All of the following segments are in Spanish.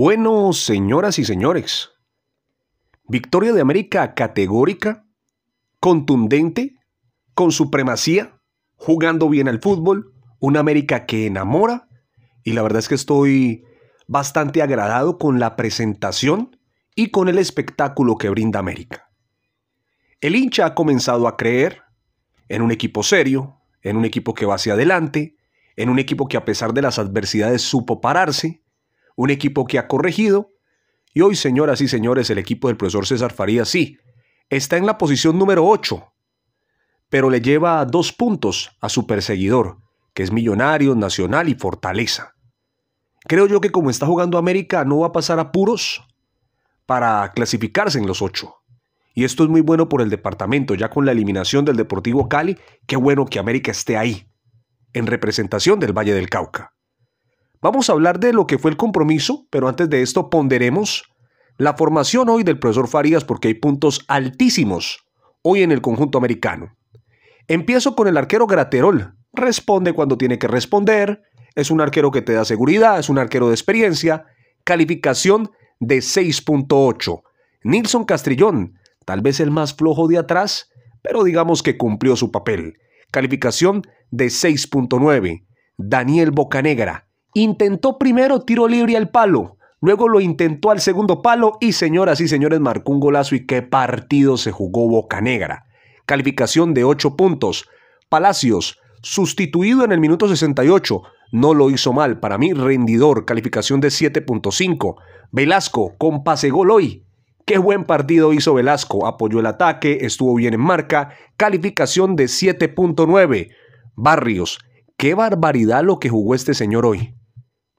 Bueno, señoras y señores, victoria de América categórica, contundente, con supremacía, jugando bien al fútbol, una América que enamora y la verdad es que estoy bastante agradado con la presentación y con el espectáculo que brinda América. El hincha ha comenzado a creer en un equipo serio, en un equipo que va hacia adelante, en un equipo que a pesar de las adversidades supo pararse, un equipo que ha corregido. Y hoy, señoras y señores, el equipo del profesor César Faría, sí, está en la posición número 8, pero le lleva dos puntos a su perseguidor, que es millonario, Nacional y Fortaleza. Creo yo que como está jugando América no va a pasar apuros para clasificarse en los ocho. Y esto es muy bueno por el departamento, ya con la eliminación del Deportivo Cali, qué bueno que América esté ahí, en representación del Valle del Cauca. Vamos a hablar de lo que fue el compromiso, pero antes de esto ponderemos la formación hoy del profesor Farías porque hay puntos altísimos hoy en el conjunto americano. Empiezo con el arquero Graterol. Responde cuando tiene que responder. Es un arquero que te da seguridad, es un arquero de experiencia. Calificación de 6.8. Nilson Castrillón, tal vez el más flojo de atrás, pero digamos que cumplió su papel. Calificación de 6.9. Daniel Bocanegra, Intentó primero tiro libre al palo, Luego lo intentó al segundo palo y señoras y señores marcó un golazo y qué partido se jugó Boca Negra. Calificación de 8 puntos. Palacios, sustituido en el minuto 68, no lo hizo mal, para mí rendidor, calificación de 7.5. Velasco, con pase gol hoy. Qué buen partido hizo Velasco, apoyó el ataque, estuvo bien en marca, calificación de 7.9. Barrios, qué barbaridad lo que jugó este señor hoy.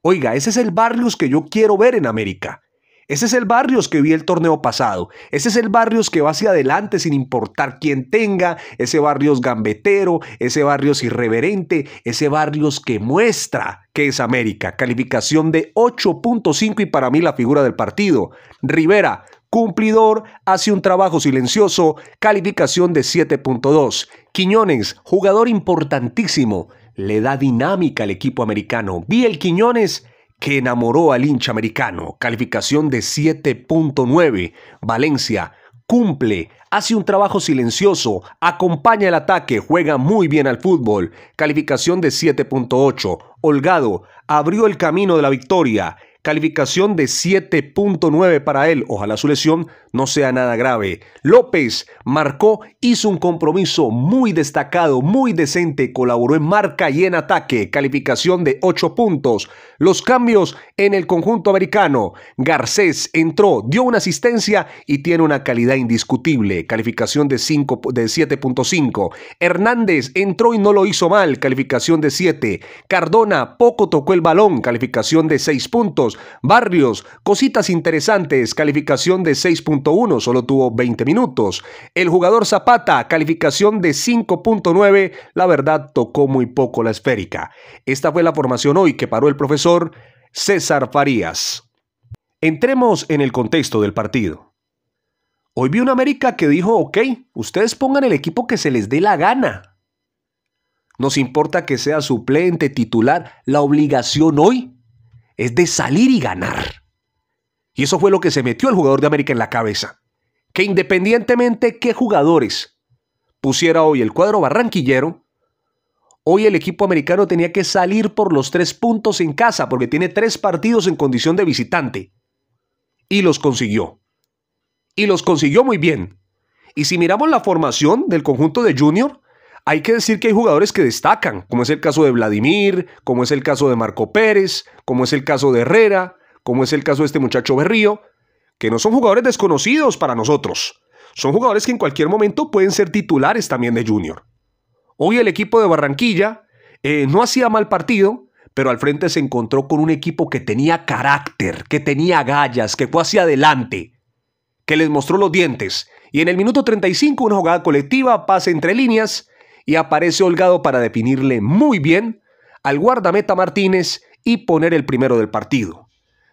Oiga, ese es el Barrios que yo quiero ver en América. Ese es el Barrios que vi el torneo pasado. Ese es el Barrios que va hacia adelante sin importar quién tenga. Ese Barrios gambetero, ese Barrios irreverente, ese Barrios que muestra que es América. Calificación de 8.5 y para mí la figura del partido. Rivera, cumplidor, hace un trabajo silencioso, calificación de 7.2. Quiñones, jugador importantísimo, le da dinámica al equipo americano. el Quiñones que enamoró al hincha americano. Calificación de 7.9. Valencia cumple, hace un trabajo silencioso, acompaña el ataque, juega muy bien al fútbol. Calificación de 7.8. Holgado abrió el camino de la victoria. Calificación de 7.9 para él. Ojalá su lesión no sea nada grave. López marcó, hizo un compromiso muy destacado, muy decente, colaboró en marca y en ataque. Calificación de 8 puntos. Los cambios en el conjunto americano. Garcés entró, dio una asistencia y tiene una calidad indiscutible. Calificación de, de 7.5. Hernández entró y no lo hizo mal. Calificación de 7. Cardona poco tocó el balón. Calificación de 6 puntos barrios, cositas interesantes, calificación de 6.1, solo tuvo 20 minutos. El jugador Zapata, calificación de 5.9, la verdad tocó muy poco la esférica. Esta fue la formación hoy que paró el profesor César Farías. Entremos en el contexto del partido. Hoy vi un América que dijo, ok, ustedes pongan el equipo que se les dé la gana. Nos importa que sea suplente, titular, la obligación hoy es de salir y ganar. Y eso fue lo que se metió el jugador de América en la cabeza. Que independientemente qué jugadores pusiera hoy el cuadro barranquillero, hoy el equipo americano tenía que salir por los tres puntos en casa porque tiene tres partidos en condición de visitante. Y los consiguió. Y los consiguió muy bien. Y si miramos la formación del conjunto de Junior, hay que decir que hay jugadores que destacan, como es el caso de Vladimir, como es el caso de Marco Pérez, como es el caso de Herrera, como es el caso de este muchacho Berrío, que no son jugadores desconocidos para nosotros. Son jugadores que en cualquier momento pueden ser titulares también de Junior. Hoy el equipo de Barranquilla eh, no hacía mal partido, pero al frente se encontró con un equipo que tenía carácter, que tenía gallas, que fue hacia adelante, que les mostró los dientes. Y en el minuto 35 una jugada colectiva, pase entre líneas, y aparece holgado para definirle muy bien al guardameta Martínez y poner el primero del partido.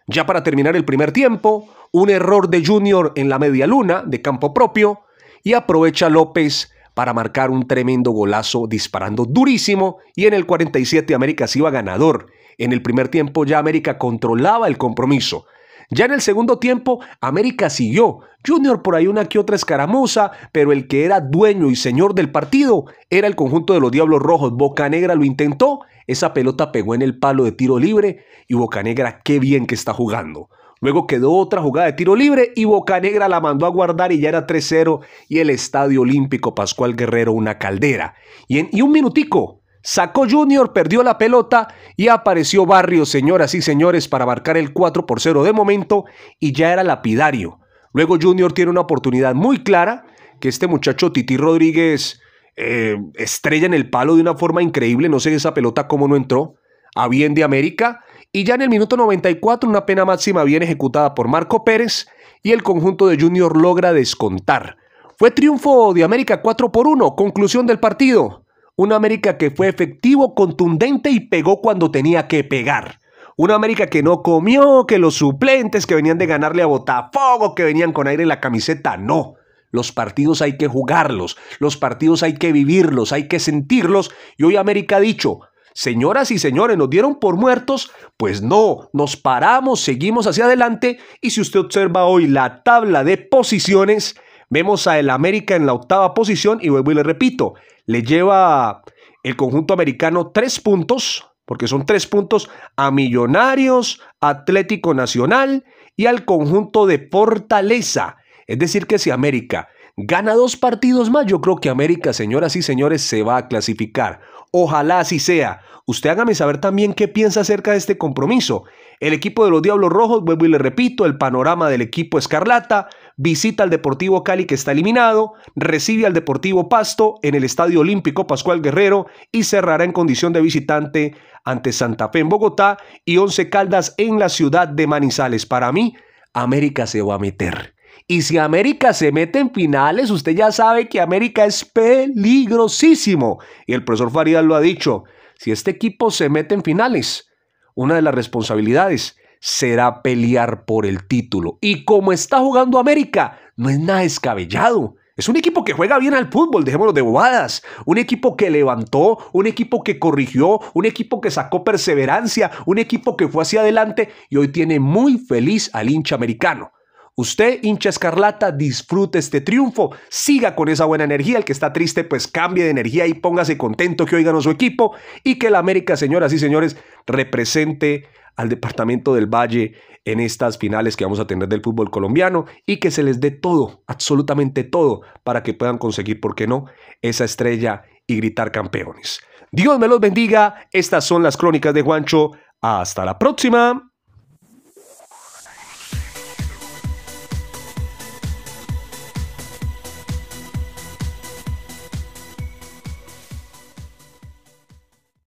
Ya para terminar el primer tiempo, un error de Junior en la media luna de campo propio y aprovecha López para marcar un tremendo golazo disparando durísimo y en el 47 América se iba ganador. En el primer tiempo ya América controlaba el compromiso, ya en el segundo tiempo, América siguió. Junior por ahí una que otra escaramuza, pero el que era dueño y señor del partido era el conjunto de los Diablos Rojos. Boca lo intentó, esa pelota pegó en el palo de tiro libre y Boca Negra qué bien que está jugando. Luego quedó otra jugada de tiro libre y Bocanegra la mandó a guardar y ya era 3-0 y el Estadio Olímpico Pascual Guerrero una caldera. Y, en, y un minutico, Sacó Junior, perdió la pelota y apareció Barrio, señoras y señores, para marcar el 4 por 0 de momento y ya era lapidario. Luego Junior tiene una oportunidad muy clara que este muchacho Titi Rodríguez eh, estrella en el palo de una forma increíble, no sé esa pelota cómo no entró, a bien de América. Y ya en el minuto 94 una pena máxima bien ejecutada por Marco Pérez y el conjunto de Junior logra descontar. Fue triunfo de América 4 por 1, conclusión del partido. Una América que fue efectivo, contundente y pegó cuando tenía que pegar. Una América que no comió, que los suplentes que venían de ganarle a Botafogo, que venían con aire en la camiseta, no. Los partidos hay que jugarlos, los partidos hay que vivirlos, hay que sentirlos. Y hoy América ha dicho, señoras y señores, ¿nos dieron por muertos? Pues no, nos paramos, seguimos hacia adelante y si usted observa hoy la tabla de posiciones, Vemos a el América en la octava posición y vuelvo y le repito, le lleva el conjunto americano tres puntos, porque son tres puntos a Millonarios, Atlético Nacional y al conjunto de Fortaleza. Es decir, que si América gana dos partidos más, yo creo que América, señoras y señores, se va a clasificar. Ojalá así sea. Usted hágame saber también qué piensa acerca de este compromiso. El equipo de los Diablos Rojos, vuelvo y le repito, el panorama del equipo Escarlata, visita al Deportivo Cali que está eliminado, recibe al Deportivo Pasto en el Estadio Olímpico Pascual Guerrero y cerrará en condición de visitante ante Santa Fe en Bogotá y Once Caldas en la ciudad de Manizales. Para mí, América se va a meter. Y si América se mete en finales, usted ya sabe que América es peligrosísimo. Y el profesor Farías lo ha dicho, si este equipo se mete en finales, una de las responsabilidades será pelear por el título. Y como está jugando América, no es nada escabellado. Es un equipo que juega bien al fútbol, dejémoslo de bobadas. Un equipo que levantó, un equipo que corrigió, un equipo que sacó perseverancia, un equipo que fue hacia adelante y hoy tiene muy feliz al hincha americano. Usted, hincha escarlata, disfrute este triunfo, siga con esa buena energía, el que está triste pues cambie de energía y póngase contento que oigan a su equipo y que la América, señoras y señores, represente al departamento del Valle en estas finales que vamos a tener del fútbol colombiano y que se les dé todo, absolutamente todo, para que puedan conseguir, ¿por qué no?, esa estrella y gritar campeones. Dios me los bendiga, estas son las crónicas de Juancho, hasta la próxima.